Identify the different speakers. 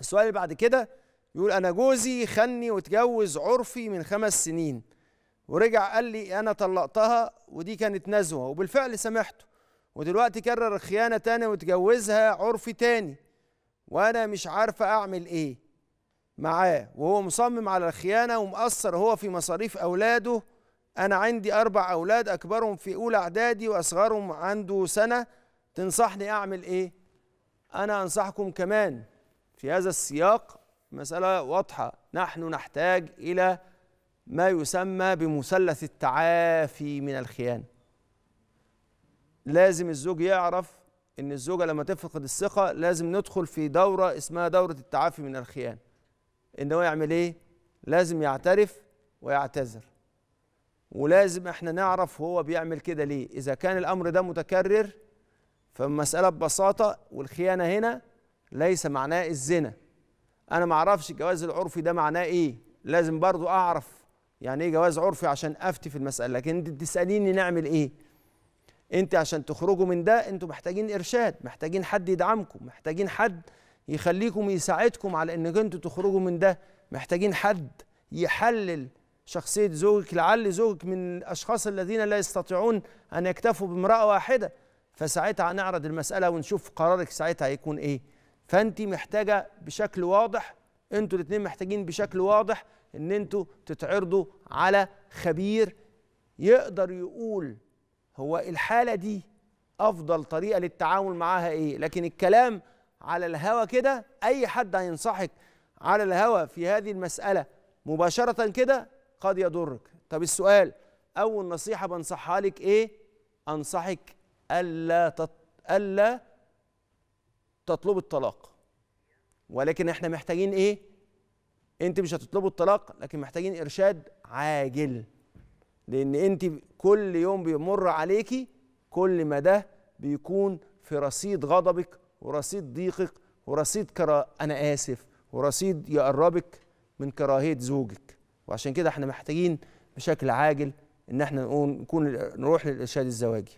Speaker 1: السؤال اللي بعد كده يقول انا جوزي خني واتجوز عرفي من خمس سنين ورجع قال لي انا طلقتها ودي كانت نزوه وبالفعل سامحته ودلوقتي كرر الخيانه تاني واتجوزها عرفي تاني وانا مش عارفه اعمل ايه معاه وهو مصمم على الخيانه ومقصر هو في مصاريف اولاده انا عندي اربع اولاد اكبرهم في اولى اعدادي واصغرهم عنده سنه تنصحني اعمل ايه انا انصحكم كمان في هذا السياق مسألة واضحة نحن نحتاج إلى ما يسمى بمثلث التعافي من الخيانة لازم الزوج يعرف إن الزوجة لما تفقد الثقة لازم ندخل في دورة اسمها دورة التعافي من الخيانة إن هو يعمل إيه؟ لازم يعترف ويعتذر ولازم احنا نعرف هو بيعمل كده ليه إذا كان الأمر ده متكرر فالمسألة ببساطة والخيانة هنا ليس معناه الزنا انا ما اعرفش الجواز العرفي ده معناه ايه لازم برضو اعرف يعني ايه جواز عرفي عشان افتي في المساله لكن انت بتساليني نعمل ايه انت عشان تخرجوا من ده انتوا محتاجين ارشاد محتاجين حد يدعمكم محتاجين حد يخليكم يساعدكم على انك انتوا تخرجوا من ده محتاجين حد يحلل شخصيه زوجك لعل زوجك من الاشخاص الذين لا يستطيعون ان يكتفوا بامراه واحده فساعتها هنعرض المساله ونشوف قرارك ساعتها هيكون ايه فانت محتاجه بشكل واضح انتوا الاثنين محتاجين بشكل واضح ان انتوا تتعرضوا على خبير يقدر يقول هو الحاله دي افضل طريقه للتعامل معاها ايه لكن الكلام على الهوا كده اي حد هينصحك على الهوا في هذه المساله مباشره كده قد يضرك طب السؤال اول نصيحه بنصحها لك ايه انصحك الا تط... الا تطلب الطلاق ولكن احنا محتاجين ايه انت مش هتطلبوا الطلاق لكن محتاجين ارشاد عاجل لان انت كل يوم بيمر عليكي كل ما ده بيكون في رصيد غضبك ورصيد ضيقك ورصيد كرا انا اسف ورصيد يقربك من كراهيه زوجك وعشان كده احنا محتاجين بشكل عاجل ان احنا نكون نروح للارشاد الزواجي